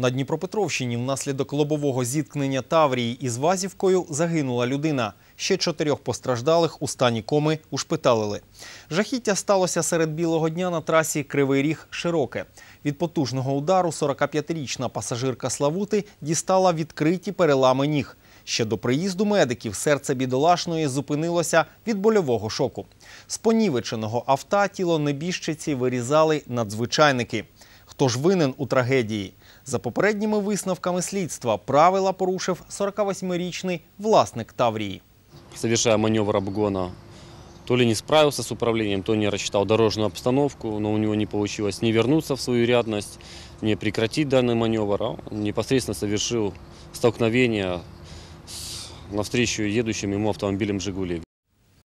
На Дніпропетровщині внаслідок лобового зіткнення Таврії із Вазівкою загинула людина. Ще чотирьох постраждалих у стані коми ушпиталили. Жахіття сталося серед білого дня на трасі Кривий Ріг Широке. Від потужного удару 45-річна пасажирка Славути дістала відкриті перелами ніг. Ще до приїзду медиків серце бідолашної зупинилося від больового шоку. З понівеченого авто тіло небіжчиці вирізали надзвичайники. Хто ж винен у трагедії? За попередніми висновками слідства правила порушив 48-річний власник Таврії. Совершая маневр обгона, то ли не справился с управлением, то не рассчитал дорожную обстановку, но у него не получилось ни вернуться в свою рядность, ни прекратить данный маневр, он непосредственно совершил столкновение с навстречу едущим ему автомобилем «Жигули».